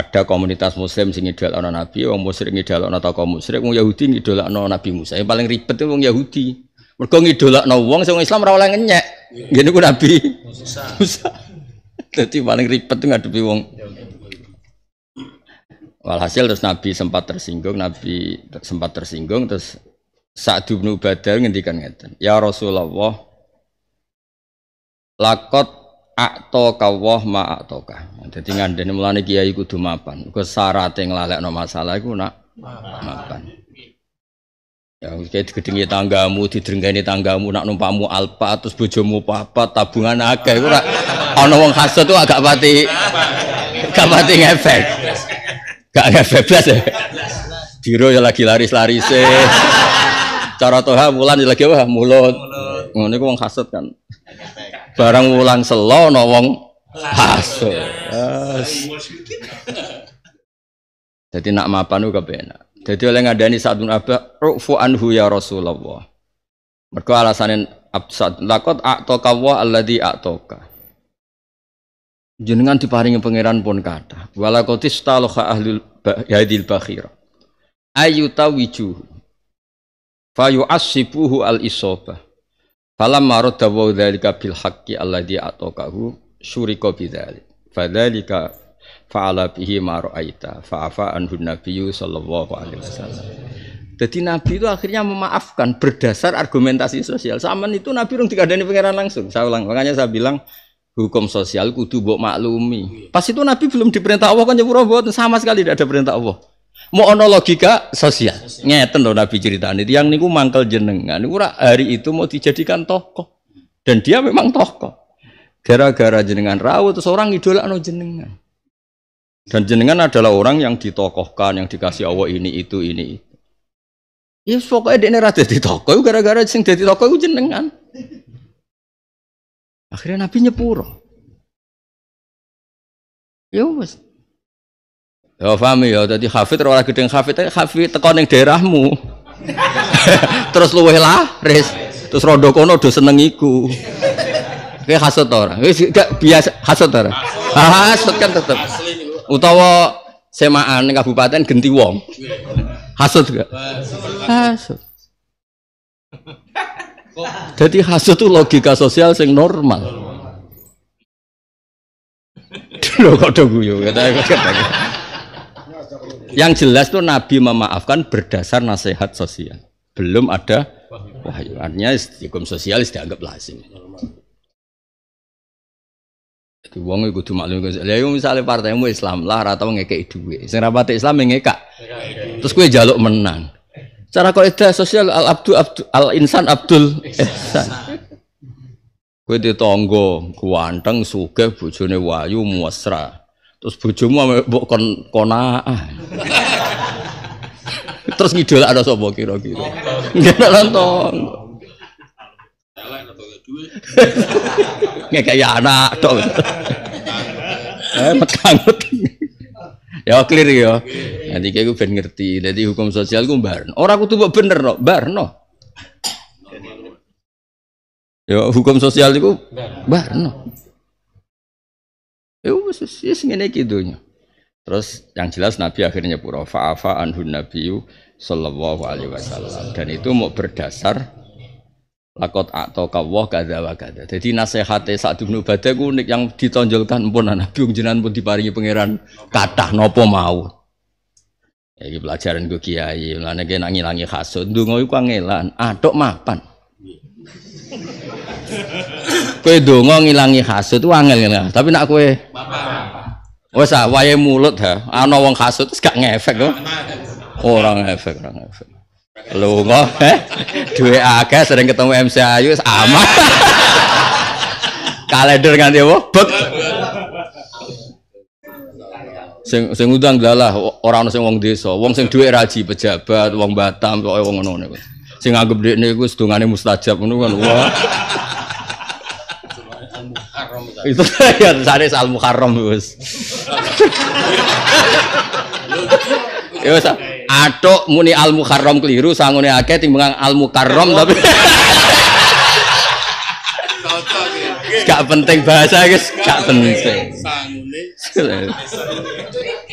ada komunitas muslim sing ana nabi wong musyrik ana tokoh musyrik wong yahudi ana nabi Musa yang paling ribet itu wong yahudi mergo ana wong sing Islam ora oleh ngenyek ngene ku nabi Musa dadi paling ribet itu ngadepi wong Walhasil terus Nabi sempat tersinggung, Nabi sempat tersinggung terus Sa'd bin Ubadah ngendikan ngeten, "Ya Rasulullah, lakot aktoka Allah ma aktoka. Dadi ngandene mulani kiai kudu mapan. yang lalak no masalah iku nak mapan. Ya kayak gedengi tanggamu, didrenggani tanggamu, nak numpamu alpa, terus bojomu papa, tabungan akeh. nak, ono wong hasud tuh agak pati agak pati ngefek. agak ngefek blas. Ya. Biro ya lagi laris-larise. Cara toha mulan ya lagi wah mulut. ini kau wong hasud kan barang wulan selo ana wong Jadi nak mapan uga bena Jadi oleh ngadani satu apa rufu anhu ya Rasulullah. Mereka alasanin absat. lakot aktoka allah di aktoka. Jenengan diparingi pangeran pun kata. Walakotis taloha ahli hadil bakhir. Ayu tawiju. Fayu asipuhu al isobah. Falam marad dawu dzalika bil Allah alladzi ataqahu syurika bidzalik. Fadzalika fa'ala bihi ma ra'aita fa'afa anhu nabiyyu sallallahu alaihi wasallam. Jadi Nabi itu akhirnya memaafkan berdasar argumentasi sosial. Saman itu Nabi rung di pangeran langsung. Saya ulang, makanya saya bilang hukum sosial kudu mbok maklumi. Pas itu Nabi belum diperintah Allah kan nyepuro mboten sama sekali tidak ada perintah Allah mau ono logika sosial. sosial. Ngeten loh Nabi ini yang niku mangkel jenengan. Niku hari itu mau dijadikan tokoh. Dan dia memang tokoh. Gara-gara jenengan rawuh seorang idola no jenengan. Dan jenengan adalah orang yang ditokohkan, yang dikasih Allah ini itu ini itu. Ya pokoknya dia rada di toko, gara-gara sing jadi toko itu jenengan. Akhirnya Nabi nyepuro. Ya wes, Ya paham ya, jadi hafid lagi gedeng hafid, tapi hafid tekan yang daerahmu. Terus lah, res. Terus rondo kono do seneng iku. Kayak hasut ora. Wis gak biasa hasut ora. Hasut kan tetep. Utawa semaan di kabupaten genti wong. Hasut gak? Hasut. Jadi hasut tuh logika sosial sing normal. normal. Lho kok do guyu kata kata. Yang jelas tuh Nabi memaafkan berdasar nasihat sosial. Belum ada wahyu. Artinya hukum sosial dianggap lazim. Jadi wong iku kudu maklum kok. misalnya misale partaimu Islam lah ora tau ngekeki dhuwit. Sing rapate Islam ngekek. Terus kue jaluk menang. Cara kaidah sosial al abdu abdu al insan abdul ihsan. ditonggo, gue kuanteng suge bujune wayu muasra. Terus bojomu ame mbok kon konaah. Terus ngidol ada sapa kira-kira? Enggak nonton lontong. Nggak kayak anak toh Eh, mekangut. Ya clear ya. Nanti kayak gue ben ngerti. Jadi hukum sosial gue bar Orang aku tuh bener no, no Ya hukum sosial itu no. Eh, wis ya sih ngene iki donya. Terus yang jelas Nabi akhirnya pura fa'afa anhu nabiyyu sallallahu alaihi wasallam dan itu mau berdasar lakot atau kawah kada wa kada. Jadi nasihatnya saat ibnu Ubadah unik yang ditonjolkan pun Nabi jenengan pun diparingi pangeran katah nopo mau. Ya, pelajaran gue kiai, mana gue nangi nangi kasut, dungo iku angelan, adok mapan kowe donga ngilangi hasud ku angel kan. Tapi nak kowe Wes ah wayahe mulut ha. Ana wong hasud gak ngefek kok. Ora ngefek, ora ngefek. Lunga, eh? duwe akeh sering ketemu MC Ayu aman. Kalender nganti apa? Bek. sing sing udang dalah ora ana sing wong desa, wong sing dhuwit raji pejabat, wong Batam kok wong ngono niku. Sing anggap gus, iku sedungane mustajab ngono kan. Wah. Itu saya tulisane Sal Muharram wis. Ya wis atok ya, muni Al Muharram keliru sangune akeh timbang Al Mukarram tapi ya. Gak penting bahasa guys, gak penting.